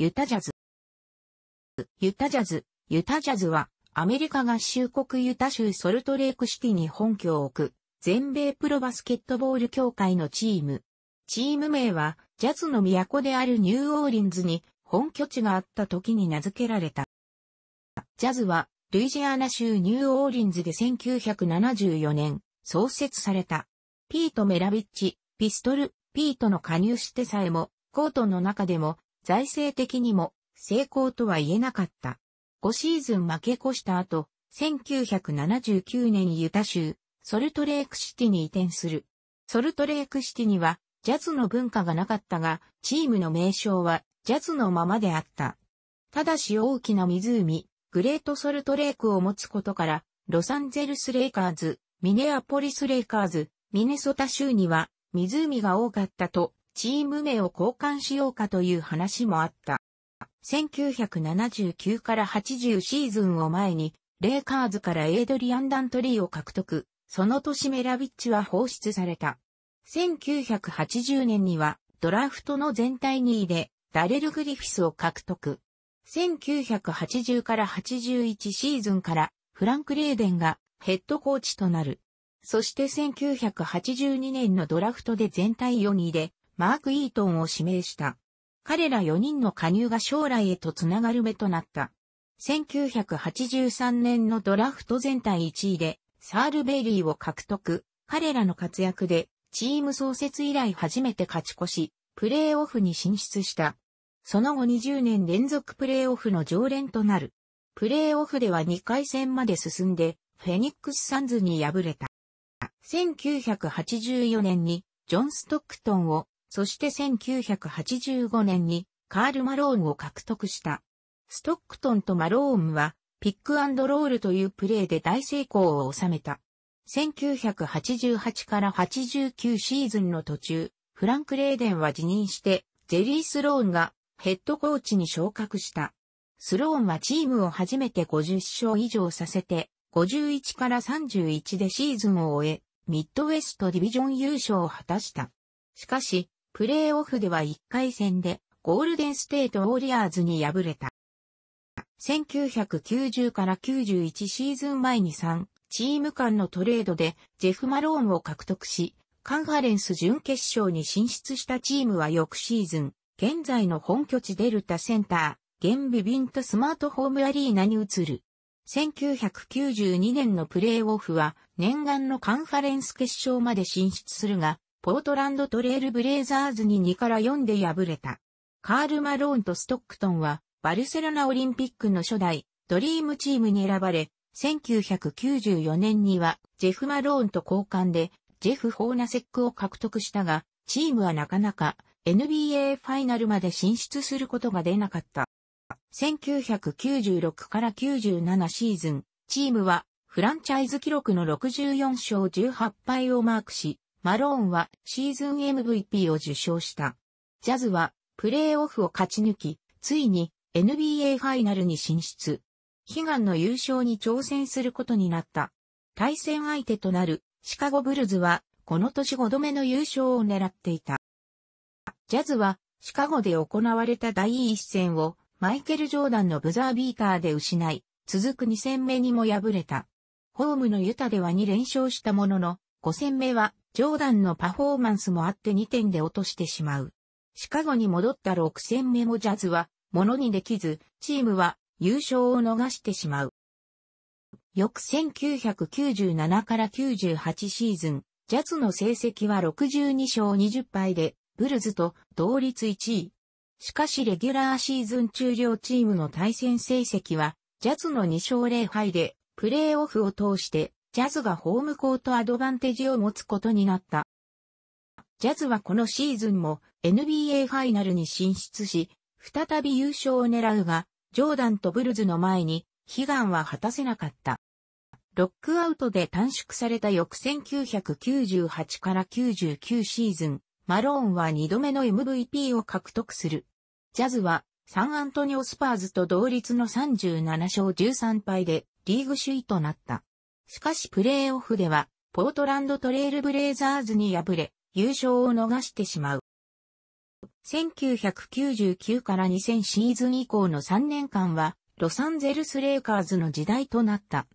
ユタジャズ。ユタジャズ、ユタジャズは、アメリカ合衆国ユタ州ソルトレークシティに本拠を置く、全米プロバスケットボール協会のチーム。チーム名は、ジャズの都であるニューオーリンズに本拠地があった時に名付けられた。ジャズは、ルイジアナ州ニューオーリンズで1974年、創設された。ピート・メラビッチ、ピストル、ピートの加入してさえも、コートの中でも、財政的にも成功とは言えなかった。5シーズン負け越した後、1979年ユタ州、ソルトレークシティに移転する。ソルトレークシティにはジャズの文化がなかったが、チームの名称はジャズのままであった。ただし大きな湖、グレートソルトレークを持つことから、ロサンゼルスレイカーズ、ミネアポリスレイカーズ、ミネソタ州には湖が多かったとチーム名を交換しようかという話もあった。1979から80シーズンを前に、レイカーズからエイドリアン・ダントリーを獲得、その年メラビッチは放出された。1980年には、ドラフトの全体2位で、ダレル・グリフィスを獲得。1980から81シーズンから、フランク・レーデンがヘッドコーチとなる。そして1982年のドラフトで全体4位で、マーク・イートンを指名した。彼ら4人の加入が将来へとつながる目となった。1983年のドラフト全体1位で、サール・ベイリーを獲得。彼らの活躍で、チーム創設以来初めて勝ち越し、プレーオフに進出した。その後20年連続プレーオフの常連となる。プレーオフでは2回戦まで進んで、フェニックス・サンズに敗れた。1984年に、ジョン・ストックトンをそして1985年にカール・マローンを獲得した。ストックトンとマローンはピックロールというプレーで大成功を収めた。1988から89シーズンの途中、フランク・レーデンは辞任して、ゼリー・スローンがヘッドコーチに昇格した。スローンはチームを初めて50勝以上させて、51から31でシーズンを終え、ミッドウェストディビジョン優勝を果たした。しかし、プレーオフでは1回戦でゴールデンステートウォリアーズに敗れた。1990から91シーズン前に3チーム間のトレードでジェフ・マローンを獲得し、カンファレンス準決勝に進出したチームは翌シーズン、現在の本拠地デルタセンター、現ビビントスマートホームアリーナに移る。1992年のプレーオフは念願のカンファレンス決勝まで進出するが、ポートランドトレールブレイザーズに2から4で敗れた。カール・マローンとストックトンは、バルセロナオリンピックの初代、ドリームチームに選ばれ、1994年には、ジェフ・マローンと交換で、ジェフ・ホーナセックを獲得したが、チームはなかなか NBA ファイナルまで進出することが出なかった。1996から97シーズン、チームはフランチャイズ記録の64勝18敗をマークし、マローンはシーズン MVP を受賞した。ジャズはプレーオフを勝ち抜き、ついに NBA ファイナルに進出。悲願の優勝に挑戦することになった。対戦相手となるシカゴブルズはこの年5度目の優勝を狙っていた。ジャズはシカゴで行われた第一戦をマイケル・ジョーダンのブザービーターで失い、続く2戦目にも敗れた。ホームのユタでは2連勝したものの、5戦目はジョーダンのパフォーマンスもあって2点で落としてしまう。シカゴに戻った6戦目もジャズは、ものにできず、チームは優勝を逃してしまう。翌1997から98シーズン、ジャズの成績は62勝20敗で、ブルズと同率1位。しかしレギュラーシーズン中両チームの対戦成績は、ジャズの2勝0敗で、プレーオフを通してジャズがホームコートアドバンテージを持つことになった。ジャズはこのシーズンも NBA ファイナルに進出し、再び優勝を狙うが、ジョーダンとブルズの前に悲願は果たせなかった。ロックアウトで短縮された翌1998から99シーズン、マローンは2度目の MVP を獲得する。ジャズはサンアントニオスパーズと同率の37勝13敗でリーグ首位となった。しかしプレーオフでは、ポートランドトレイルブレイザーズに敗れ、優勝を逃してしまう。1999から2000シーズン以降の3年間は、ロサンゼルスレイカーズの時代となった。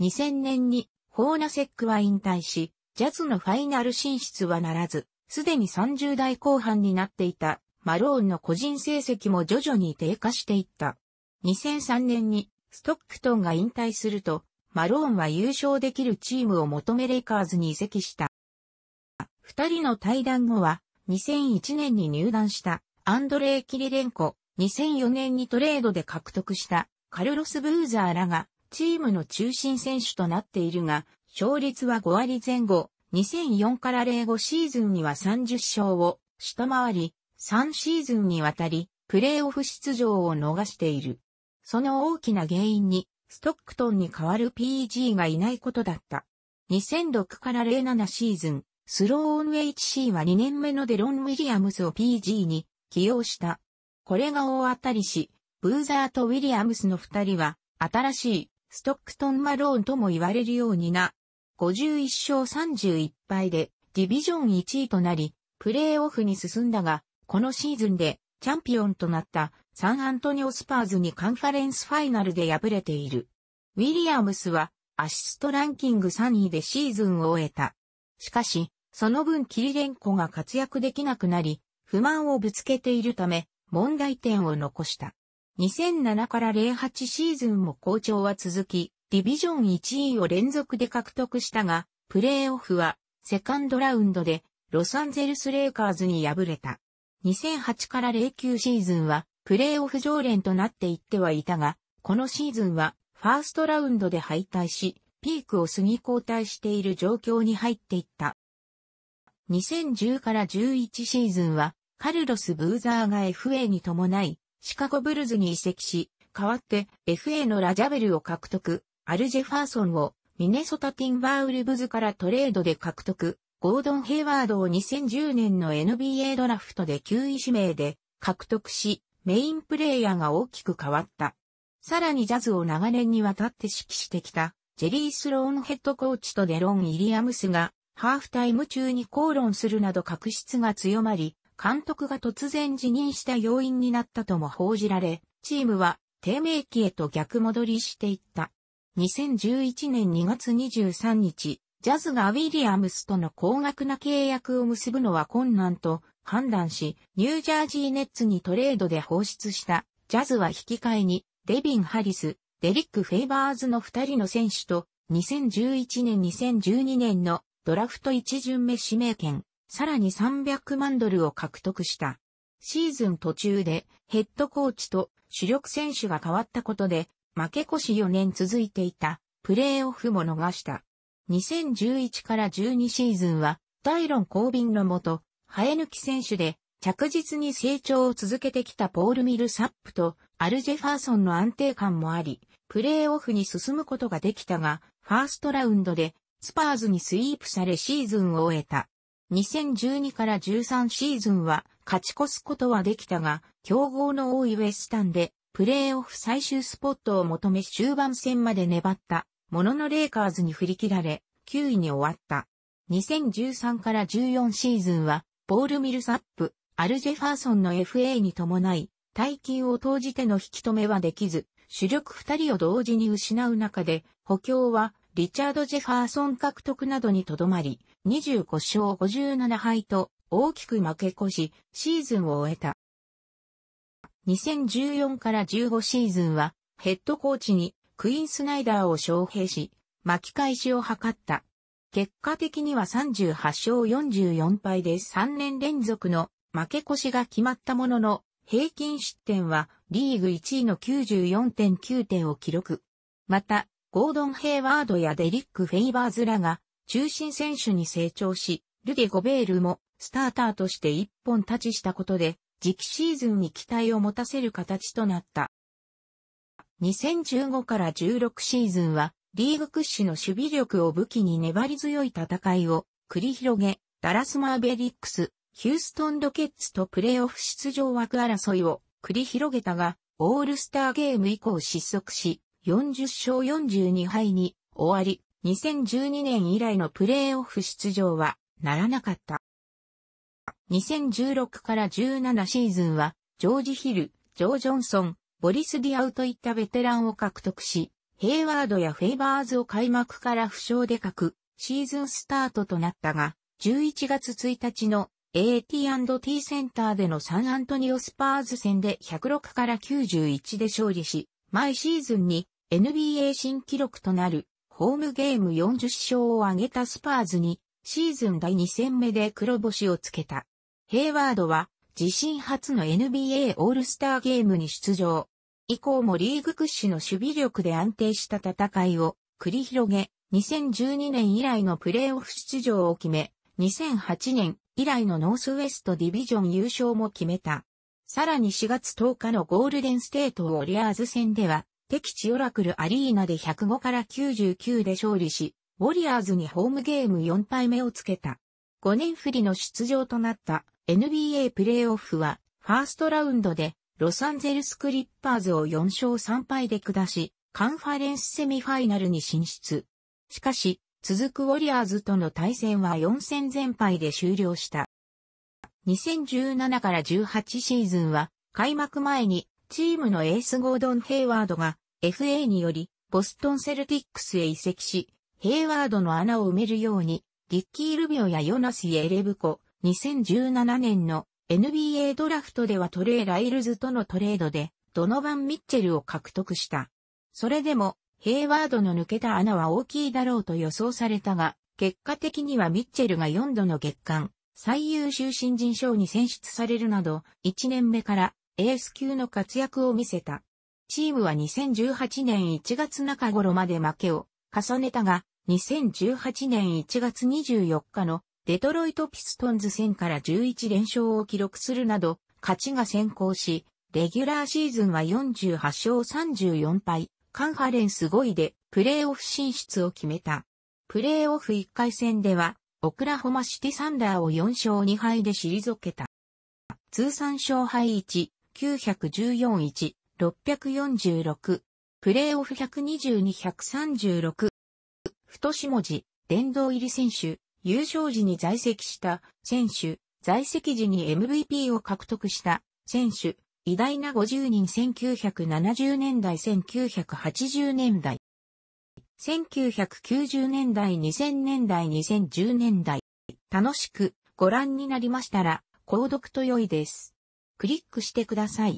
2000年に、ホーナセックは引退し、ジャズのファイナル進出はならず、すでに30代後半になっていた、マローンの個人成績も徐々に低下していった。2003年に、ストックトンが引退すると、マローンは優勝できるチームを求めレイカーズに移籍した。二人の対談後は、2001年に入団したアンドレイ・キリレンコ、2004年にトレードで獲得したカルロス・ブーザーらがチームの中心選手となっているが、勝率は5割前後、2004から05シーズンには30勝を下回り、3シーズンにわたりプレーオフ出場を逃している。その大きな原因にストックトンに代わる PG がいないことだった。2006から07シーズン、スローオン HC は2年目のデロン・ウィリアムズを PG に起用した。これが大当たりし、ブーザーとウィリアムスの二人は、新しい、ストックトン・マローンとも言われるようにな、51勝31敗で、ディビジョン1位となり、プレーオフに進んだが、このシーズンで、チャンピオンとなった、サンアントニオスパーズにカンファレンスファイナルで敗れている。ウィリアムスはアシストランキング3位でシーズンを終えた。しかし、その分キリレンコが活躍できなくなり、不満をぶつけているため、問題点を残した。2007から08シーズンも好調は続き、ディビジョン1位を連続で獲得したが、プレーオフはセカンドラウンドでロサンゼルスレイカーズに敗れた。2008から09シーズンはプレーオフ常連となっていってはいたが、このシーズンはファーストラウンドで敗退し、ピークを過ぎ交代している状況に入っていった。2010から11シーズンは、カルロス・ブーザーが FA に伴い、シカゴブルズに移籍し、代わって FA のラジャベルを獲得、アルジェファーソンをミネソタティンバーウルブズからトレードで獲得、ゴードン・ヘイワードを2010年の NBA ドラフトで9位指名で獲得し、メインプレイヤーが大きく変わった。さらにジャズを長年にわたって指揮してきた、ジェリー・スローンヘッドコーチとデロン・イリアムスが、ハーフタイム中に口論するなど確執が強まり、監督が突然辞任した要因になったとも報じられ、チームは低迷期へと逆戻りしていった。2011年2月23日、ジャズがウィリアムスとの高額な契約を結ぶのは困難と判断し、ニュージャージーネッツにトレードで放出した、ジャズは引き換えに、デビン・ハリス、デリック・フェイバーズの2人の選手と、2011年2012年のドラフト1巡目指名権、さらに300万ドルを獲得した。シーズン途中でヘッドコーチと主力選手が変わったことで、負け越し4年続いていたプレーオフも逃した。2011から12シーズンは、ダイロン・コービンのもと、生え抜き選手で、着実に成長を続けてきたポール・ミルサップとアルジェ・ファーソンの安定感もあり、プレーオフに進むことができたが、ファーストラウンドでスパーズにスイープされシーズンを終えた。2012から13シーズンは勝ち越すことはできたが、競合の多いウェスタンでプレーオフ最終スポットを求め終盤戦まで粘ったもののレイカーズに振り切られ9位に終わった。2013から14シーズンはボール・ミルサップ、アルジェファーソンの FA に伴い、大金を投じての引き止めはできず、主力二人を同時に失う中で、補強はリチャード・ジェファーソン獲得などにとどまり、25勝57敗と大きく負け越し、シーズンを終えた。2014から15シーズンは、ヘッドコーチにクイーン・スナイダーを招聘し、巻き返しを図った結果的には38勝44敗で3年連続の負け越しが決まったものの、平均失点はリーグ1位の94.9点を記録。また、ゴードン・ヘイワードやデリック・フェイバーズらが中心選手に成長し、ルデゴベールもスターターとして一本立ちしたことで、次期シーズンに期待を持たせる形となった。2015から16シーズンはリーグ屈指の守備力を武器に粘り強い戦いを繰り広げ、ダラスマーベリックス、ヒューストンロケッツとプレーオフ出場枠争いを繰り広げたが、オールスターゲーム以降失速し、40勝42敗に終わり、2012年以来のプレーオフ出場はならなかった。2016から17シーズンは、ジョージ・ヒル、ジョー・ジョンソン、ボリス・ディアウといったベテランを獲得し、ヘイワードやフェイバーズを開幕から負傷で書くシーズンスタートとなったが、11月1日の AT&T センターでのサンアントニオスパーズ戦で106から91で勝利し、毎シーズンに NBA 新記録となるホームゲーム40勝を挙げたスパーズにシーズン第2戦目で黒星をつけた。ヘイワードは自身初の NBA オールスターゲームに出場。以降もリーグ屈指の守備力で安定した戦いを繰り広げ、2012年以来のプレーオフ出場を決め、2008年以来のノースウェストディビジョン優勝も決めた。さらに4月10日のゴールデンステートウォリアーズ戦では、敵地オラクルアリーナで105から99で勝利し、ウォリアーズにホームゲーム4敗目をつけた。5年振りの出場となった NBA プレーオフは、ファーストラウンドでロサンゼルスクリッパーズを4勝3敗で下し、カンファレンスセミファイナルに進出。しかし、続くウォリアーズとの対戦は4戦全敗で終了した。2017から18シーズンは、開幕前に、チームのエースゴードン・ヘイワードが、FA により、ボストンセルティックスへ移籍し、ヘイワードの穴を埋めるように、リッキー・ルビオやヨナス・エレブコ、2017年の NBA ドラフトではトレー・ライルズとのトレードで、ドノバン・ミッチェルを獲得した。それでも、ヘイワードの抜けた穴は大きいだろうと予想されたが、結果的にはミッチェルが4度の月間、最優秀新人賞に選出されるなど、1年目からエース級の活躍を見せた。チームは2018年1月中頃まで負けを重ねたが、2018年1月24日のデトロイトピストンズ戦から11連勝を記録するなど、勝ちが先行し、レギュラーシーズンは48勝34敗、カンファレンス5位でプレーオフ進出を決めた。プレーオフ1回戦では、オクラホマシティサンダーを4勝2敗で退けた。通算勝敗1、914-1、646。プレーオフ122-136。太し文字、殿堂入り選手、優勝時に在籍した選手、在籍時に MVP を獲得した選手、偉大な50人1970年代1980年代。1990年代2000年代2010年代。楽しくご覧になりましたら、購読と良いです。クリックしてください。